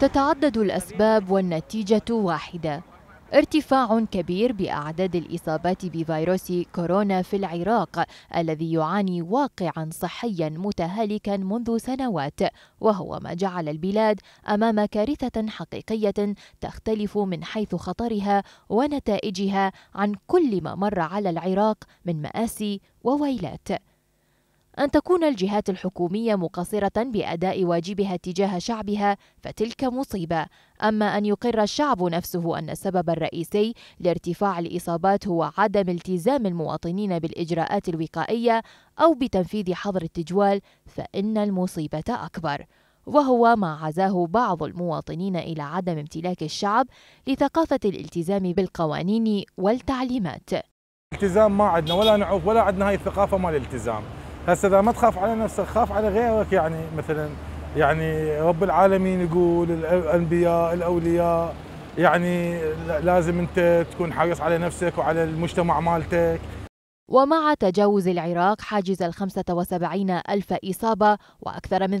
تتعدد الأسباب والنتيجة واحدة ارتفاع كبير بأعداد الإصابات بفيروس كورونا في العراق الذي يعاني واقعا صحيا متهالكا منذ سنوات وهو ما جعل البلاد أمام كارثة حقيقية تختلف من حيث خطرها ونتائجها عن كل ما مر على العراق من مآسي وويلات أن تكون الجهات الحكومية مقصرة بأداء واجبها تجاه شعبها فتلك مصيبة، أما أن يقر الشعب نفسه أن السبب الرئيسي لارتفاع الإصابات هو عدم التزام المواطنين بالإجراءات الوقائية أو بتنفيذ حظر التجوال فإن المصيبة أكبر. وهو ما عزاه بعض المواطنين إلى عدم امتلاك الشعب لثقافة الالتزام بالقوانين والتعليمات. التزام ما عندنا ولا نعوف ولا عندنا هاي الثقافة مال الالتزام. هسه اذا ما تخاف على نفسك خاف على غيرك يعني مثلا يعني رب العالمين يقول الانبياء الاولياء يعني لازم انت تكون حريص على نفسك وعلى المجتمع مالتك ومع تجاوز العراق حاجز ال 75 ألف إصابة وأكثر من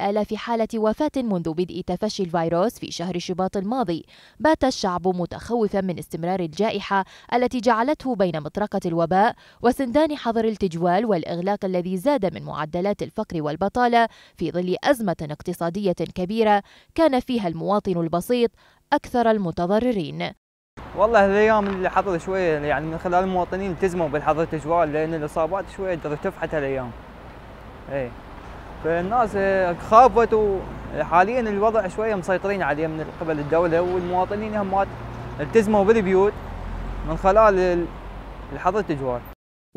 آلاف حالة وفاة منذ بدء تفشي الفيروس في شهر شباط الماضي بات الشعب متخوفا من استمرار الجائحة التي جعلته بين مطرقة الوباء وسندان حظر التجوال والإغلاق الذي زاد من معدلات الفقر والبطالة في ظل أزمة اقتصادية كبيرة كان فيها المواطن البسيط أكثر المتضررين والله هالايام اللي حضر شويه يعني من خلال المواطنين التزموا بالحظر التجوال لان الاصابات شويه ارتفعت هالايام. اي فالناس آه، خافت وحاليا الوضع شويه مسيطرين عليه من قبل الدوله والمواطنين هم التزموا بالبيوت من خلال الحظر التجوال.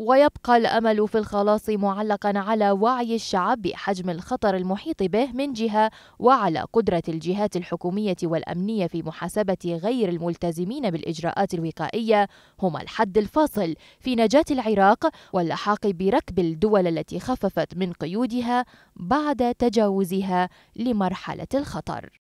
ويبقى الامل في الخلاص معلقا على وعي الشعب بحجم الخطر المحيط به من جهه وعلى قدره الجهات الحكوميه والامنيه في محاسبه غير الملتزمين بالاجراءات الوقائيه هما الحد الفاصل في نجاه العراق واللحاق بركب الدول التي خففت من قيودها بعد تجاوزها لمرحله الخطر